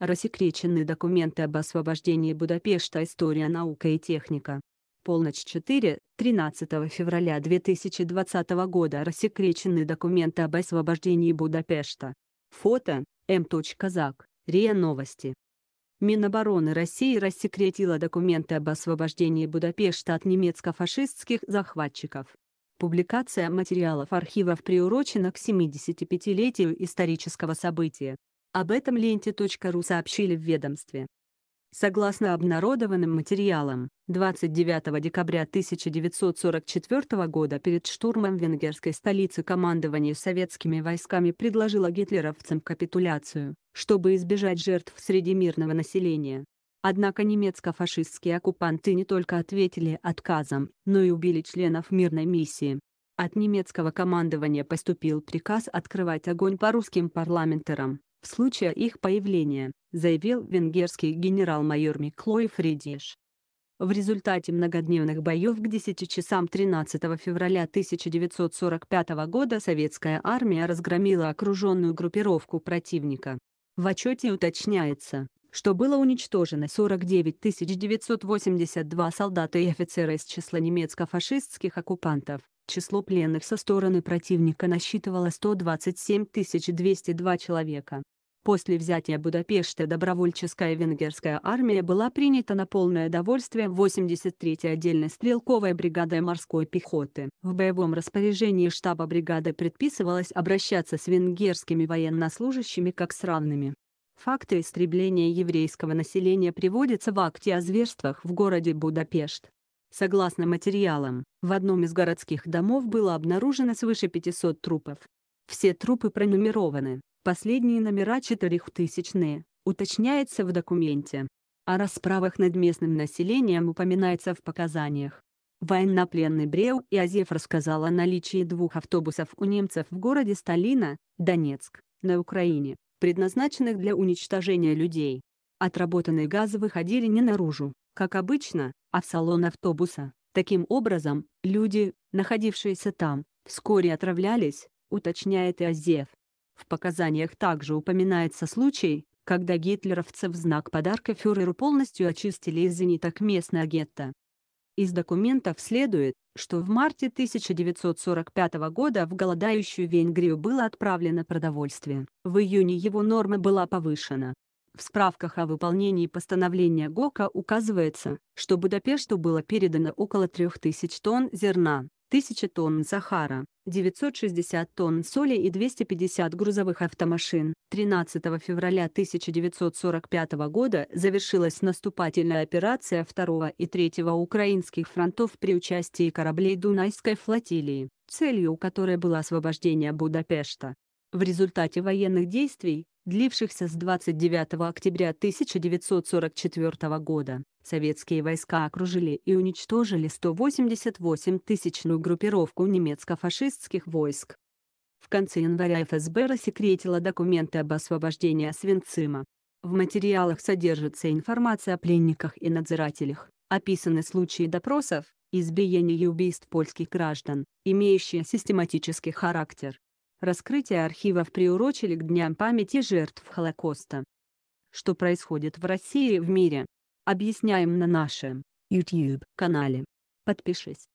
Рассекречены документы об освобождении Будапешта «История, наука и техника». Полночь 4, 13 февраля 2020 года рассекречены документы об освобождении Будапешта. Фото М.Зак, РИА Новости. Минобороны России рассекретила документы об освобождении Будапешта от немецко-фашистских захватчиков. Публикация материалов архивов приурочена к 75-летию исторического события. Об этом ленте.ру сообщили в ведомстве. Согласно обнародованным материалам, 29 декабря 1944 года перед штурмом венгерской столицы командование советскими войсками предложило гитлеровцам капитуляцию, чтобы избежать жертв среди мирного населения. Однако немецко-фашистские оккупанты не только ответили отказом, но и убили членов мирной миссии. От немецкого командования поступил приказ открывать огонь по русским парламентерам, в случае их появления, заявил венгерский генерал-майор Миклой Фридиш. В результате многодневных боев к 10 часам 13 февраля 1945 года советская армия разгромила окруженную группировку противника. В отчете уточняется, что было уничтожено 49 982 солдата и офицера из числа немецко-фашистских оккупантов, число пленных со стороны противника насчитывало 127 202 человека. После взятия Будапешта добровольческая венгерская армия была принята на полное довольствие 83-й отдельной стрелковой бригадой морской пехоты. В боевом распоряжении штаба бригады предписывалось обращаться с венгерскими военнослужащими как с равными. Факты истребления еврейского населения приводятся в акте о зверствах в городе Будапешт. Согласно материалам, в одном из городских домов было обнаружено свыше 500 трупов. Все трупы пронумерованы, последние номера четырехтысячные, уточняется в документе. О расправах над местным населением упоминается в показаниях. Военнопленный Бреу и Азеф рассказал о наличии двух автобусов у немцев в городе Сталина, Донецк, на Украине, предназначенных для уничтожения людей. Отработанные газы выходили не наружу, как обычно, а в салон автобуса. Таким образом, люди, находившиеся там, вскоре отравлялись, уточняет Иозеф. В показаниях также упоминается случай, когда гитлеровцы в знак подарка фюреру полностью очистили из зениток местное гетто. Из документов следует, что в марте 1945 года в голодающую Венгрию было отправлено продовольствие. В июне его норма была повышена, в справках о выполнении постановления ГОКа указывается, что Будапешту было передано около 3000 тонн зерна, 1000 тонн сахара, 960 тонн соли и 250 грузовых автомашин. 13 февраля 1945 года завершилась наступательная операция 2 и 3 украинских фронтов при участии кораблей Дунайской флотилии, целью которой было освобождение Будапешта. В результате военных действий длившихся с 29 октября 1944 года. Советские войска окружили и уничтожили 188-тысячную группировку немецко-фашистских войск. В конце января ФСБ рассекретила документы об освобождении Свинцима. В материалах содержится информация о пленниках и надзирателях, описаны случаи допросов, избиений и убийств польских граждан, имеющие систематический характер. Раскрытие архивов приурочили к Дням памяти жертв Холокоста. Что происходит в России и в мире? Объясняем на нашем YouTube-канале. Подпишись.